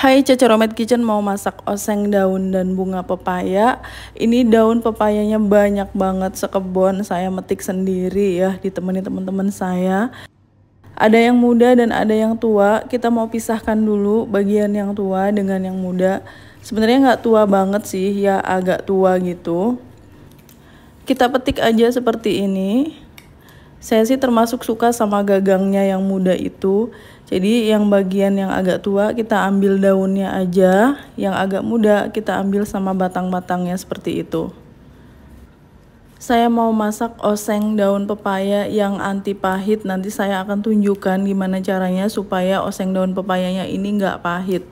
Hai Romet Kitchen mau masak oseng daun dan bunga pepaya Ini daun pepayanya banyak banget sekebon Saya metik sendiri ya ditemani teman-teman saya Ada yang muda dan ada yang tua Kita mau pisahkan dulu bagian yang tua dengan yang muda Sebenarnya nggak tua banget sih ya agak tua gitu Kita petik aja seperti ini Saya sih termasuk suka sama gagangnya yang muda itu jadi yang bagian yang agak tua kita ambil daunnya aja, yang agak muda kita ambil sama batang-batangnya seperti itu. Saya mau masak oseng daun pepaya yang anti pahit, nanti saya akan tunjukkan gimana caranya supaya oseng daun pepayanya ini nggak pahit.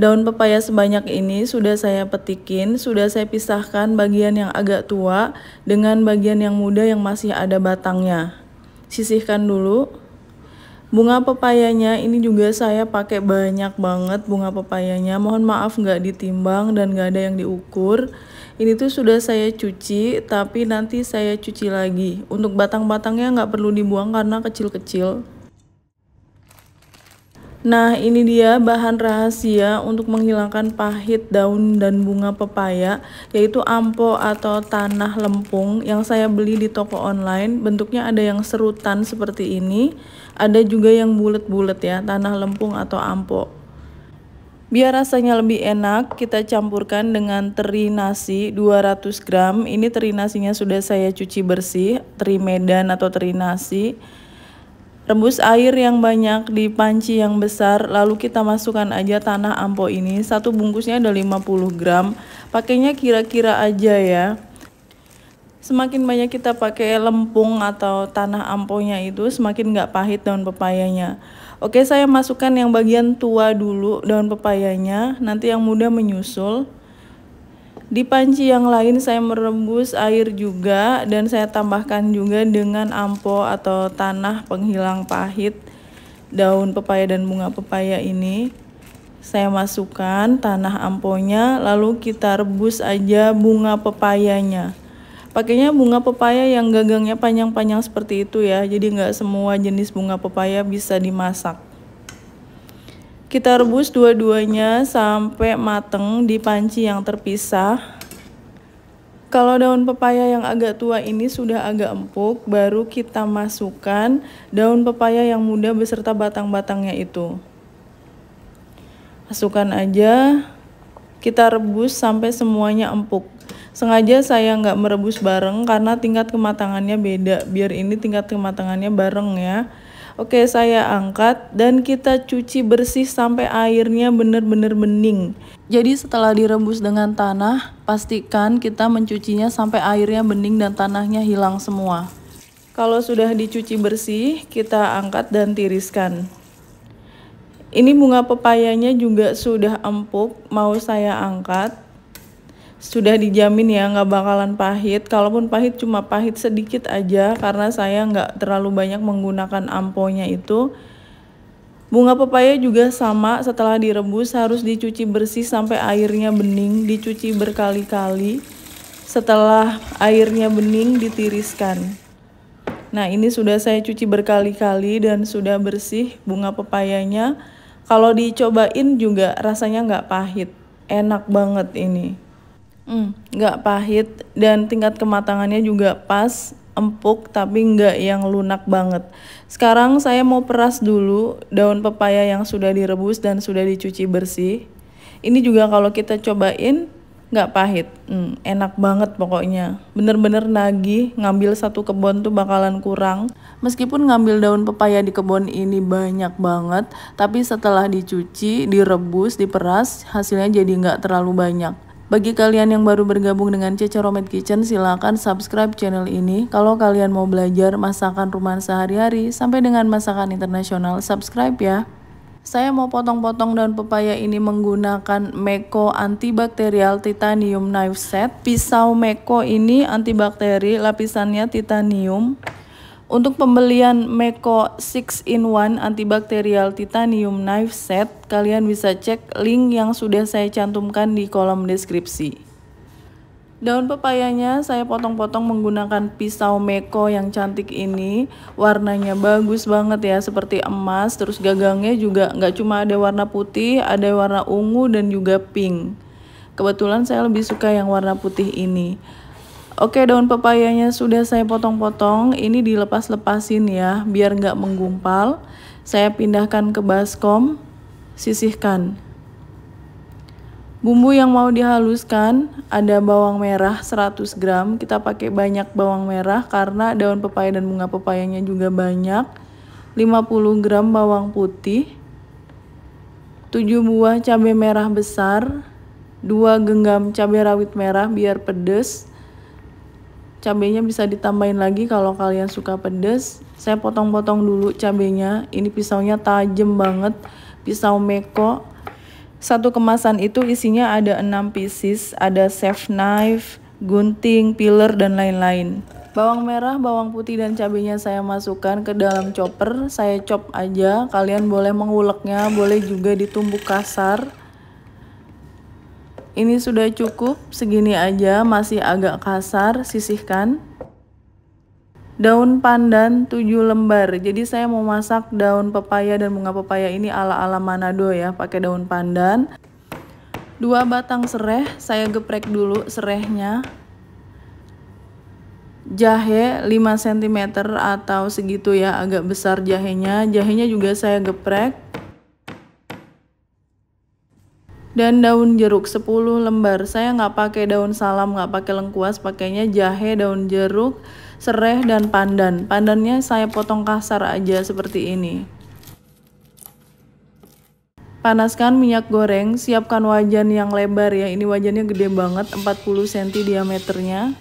Daun pepaya sebanyak ini sudah saya petikin, sudah saya pisahkan bagian yang agak tua dengan bagian yang muda yang masih ada batangnya. Sisihkan dulu bunga pepayanya ini juga saya pakai banyak banget bunga pepayanya mohon maaf nggak ditimbang dan nggak ada yang diukur ini tuh sudah saya cuci tapi nanti saya cuci lagi untuk batang-batangnya nggak perlu dibuang karena kecil-kecil Nah, ini dia bahan rahasia untuk menghilangkan pahit daun dan bunga pepaya, yaitu ampo atau tanah lempung yang saya beli di toko online. Bentuknya ada yang serutan seperti ini, ada juga yang bulat-bulat ya, tanah lempung atau ampo. Biar rasanya lebih enak, kita campurkan dengan teri nasi 200 gram. Ini teri nasinya sudah saya cuci bersih, teri medan atau teri nasi. Rebus air yang banyak di panci yang besar, lalu kita masukkan aja tanah ampo ini. Satu bungkusnya ada 50 gram, pakainya kira-kira aja ya. Semakin banyak kita pakai lempung atau tanah amponya itu, semakin nggak pahit daun pepayanya. Oke, saya masukkan yang bagian tua dulu daun pepayanya, nanti yang muda menyusul. Di panci yang lain saya merebus air juga dan saya tambahkan juga dengan ampo atau tanah penghilang pahit daun pepaya dan bunga pepaya ini. Saya masukkan tanah amponya lalu kita rebus aja bunga pepayanya. Pakainya bunga pepaya yang gagangnya panjang-panjang seperti itu ya. Jadi nggak semua jenis bunga pepaya bisa dimasak. Kita rebus dua-duanya sampai mateng di panci yang terpisah. Kalau daun pepaya yang agak tua ini sudah agak empuk, baru kita masukkan daun pepaya yang muda beserta batang-batangnya itu. Masukkan aja, kita rebus sampai semuanya empuk. Sengaja saya nggak merebus bareng karena tingkat kematangannya beda, biar ini tingkat kematangannya bareng ya. Oke, saya angkat dan kita cuci bersih sampai airnya benar-benar bening. Jadi setelah direbus dengan tanah, pastikan kita mencucinya sampai airnya bening dan tanahnya hilang semua. Kalau sudah dicuci bersih, kita angkat dan tiriskan. Ini bunga pepayanya juga sudah empuk, mau saya angkat sudah dijamin ya nggak bakalan pahit. Kalaupun pahit cuma pahit sedikit aja karena saya nggak terlalu banyak menggunakan amponya itu. Bunga pepaya juga sama setelah direbus harus dicuci bersih sampai airnya bening, dicuci berkali-kali. Setelah airnya bening ditiriskan. Nah ini sudah saya cuci berkali-kali dan sudah bersih bunga pepayanya. Kalau dicobain juga rasanya nggak pahit, enak banget ini. Hmm. nggak mm, pahit dan tingkat kematangannya juga pas empuk tapi nggak yang lunak banget. Sekarang saya mau peras dulu daun pepaya yang sudah direbus dan sudah dicuci bersih. Ini juga kalau kita cobain nggak pahit, mm, enak banget pokoknya. Bener-bener nagih, ngambil satu kebun tuh bakalan kurang. Meskipun ngambil daun pepaya di kebun ini banyak banget, tapi setelah dicuci, direbus, diperas, hasilnya jadi nggak terlalu banyak. Bagi kalian yang baru bergabung dengan Cece Romet Kitchen, silakan subscribe channel ini. Kalau kalian mau belajar masakan rumahan sehari-hari sampai dengan masakan internasional, subscribe ya. Saya mau potong-potong daun pepaya ini menggunakan Meko antibakterial titanium knife set. Pisau Meko ini antibakteri, lapisannya titanium. Untuk pembelian Meko 6 in 1 antibakterial titanium knife set, kalian bisa cek link yang sudah saya cantumkan di kolom deskripsi. Daun pepayanya saya potong-potong menggunakan pisau Meko yang cantik ini. Warnanya bagus banget ya, seperti emas. Terus gagangnya juga nggak cuma ada warna putih, ada warna ungu dan juga pink. Kebetulan saya lebih suka yang warna putih ini. Oke daun pepayanya sudah saya potong-potong, ini dilepas-lepasin ya biar nggak menggumpal. Saya pindahkan ke baskom, sisihkan. Bumbu yang mau dihaluskan ada bawang merah 100 gram, kita pakai banyak bawang merah karena daun pepaya dan bunga pepayanya juga banyak. 50 gram bawang putih, 7 buah cabai merah besar, 2 genggam cabai rawit merah biar pedes, cabenya bisa ditambahin lagi kalau kalian suka pedes. saya potong-potong dulu cabenya ini pisaunya tajam banget pisau meko satu kemasan itu isinya ada enam pieces ada chef knife gunting piler dan lain-lain bawang merah bawang putih dan cabenya saya masukkan ke dalam chopper saya chop aja kalian boleh menguleknya boleh juga ditumbuk kasar ini sudah cukup, segini aja masih agak kasar, sisihkan. Daun pandan 7 lembar. Jadi saya mau masak daun pepaya dan bunga pepaya ini ala-ala Manado ya, pakai daun pandan. Dua batang serai, saya geprek dulu serehnya. Jahe 5 cm atau segitu ya, agak besar jahenya. Jahenya juga saya geprek dan daun jeruk 10 lembar. Saya nggak pakai daun salam, nggak pakai lengkuas, pakainya jahe, daun jeruk, serai, dan pandan. Pandannya saya potong kasar aja seperti ini. Panaskan minyak goreng, siapkan wajan yang lebar ya. Ini wajannya gede banget, 40 cm diameternya.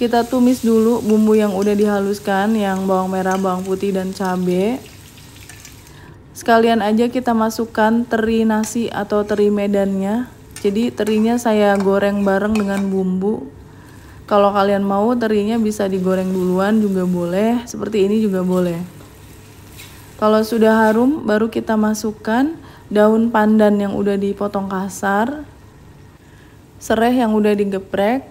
Kita tumis dulu bumbu yang udah dihaluskan, yang bawang merah, bawang putih, dan cabai. Sekalian aja kita masukkan teri nasi atau teri medannya. Jadi terinya saya goreng bareng dengan bumbu. Kalau kalian mau terinya bisa digoreng duluan juga boleh, seperti ini juga boleh. Kalau sudah harum baru kita masukkan daun pandan yang udah dipotong kasar, serai yang udah digeprek,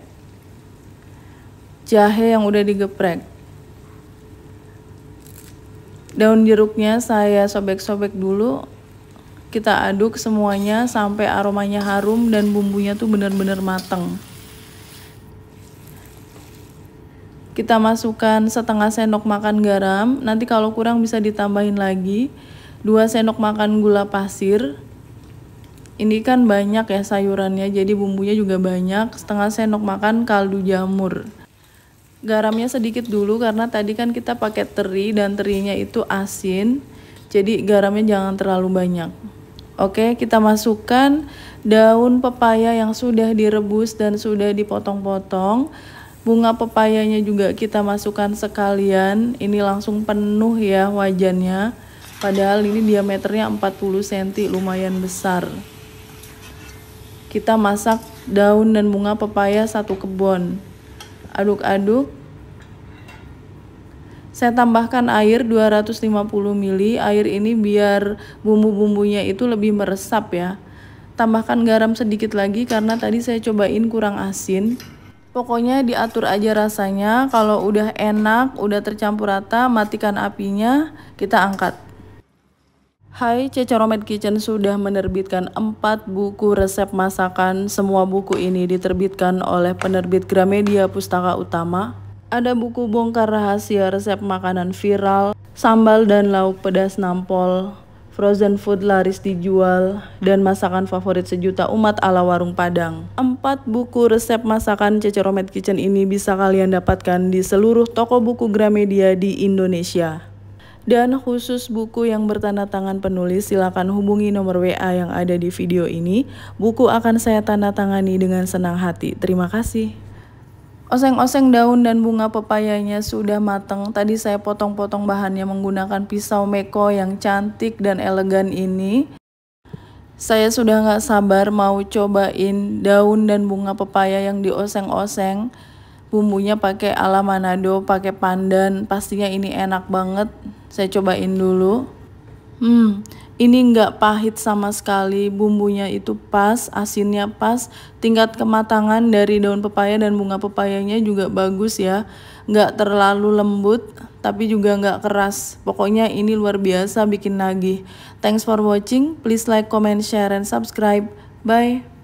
jahe yang udah digeprek daun jeruknya saya sobek-sobek dulu kita aduk semuanya sampai aromanya harum dan bumbunya tuh benar-benar mateng kita masukkan setengah sendok makan garam nanti kalau kurang bisa ditambahin lagi 2 sendok makan gula pasir ini kan banyak ya sayurannya jadi bumbunya juga banyak setengah sendok makan kaldu jamur garamnya sedikit dulu karena tadi kan kita pakai teri dan terinya itu asin jadi garamnya jangan terlalu banyak oke kita masukkan daun pepaya yang sudah direbus dan sudah dipotong-potong bunga pepayanya juga kita masukkan sekalian ini langsung penuh ya wajannya padahal ini diameternya 40 cm lumayan besar kita masak daun dan bunga pepaya satu kebun aduk-aduk saya tambahkan air 250 ml. Air ini biar bumbu-bumbunya itu lebih meresap ya. Tambahkan garam sedikit lagi karena tadi saya cobain kurang asin. Pokoknya diatur aja rasanya. Kalau udah enak, udah tercampur rata, matikan apinya, kita angkat. Hai, Cecoromed Kitchen sudah menerbitkan 4 buku resep masakan. Semua buku ini diterbitkan oleh penerbit Gramedia Pustaka Utama. Ada buku bongkar rahasia resep makanan viral, sambal dan lauk pedas nampol, frozen food laris dijual, dan masakan favorit sejuta umat ala warung Padang. Empat buku resep masakan Ceceromed Kitchen ini bisa kalian dapatkan di seluruh toko buku Gramedia di Indonesia. Dan khusus buku yang bertanda tangan penulis silakan hubungi nomor WA yang ada di video ini. Buku akan saya tanda tangani dengan senang hati. Terima kasih. Oseng-oseng daun dan bunga pepayanya sudah matang. Tadi saya potong-potong bahannya menggunakan pisau meko yang cantik dan elegan ini. Saya sudah nggak sabar mau cobain daun dan bunga pepaya yang dioseng-oseng. oseng bumbunya pakai ala Manado, pakai pandan. Pastinya ini enak banget. Saya cobain dulu. Hmm, ini nggak pahit sama sekali, bumbunya itu pas, asinnya pas, tingkat kematangan dari daun pepaya dan bunga pepayanya juga bagus ya. Nggak terlalu lembut, tapi juga nggak keras. Pokoknya ini luar biasa bikin nagih. Thanks for watching, please like, comment, share, and subscribe. Bye!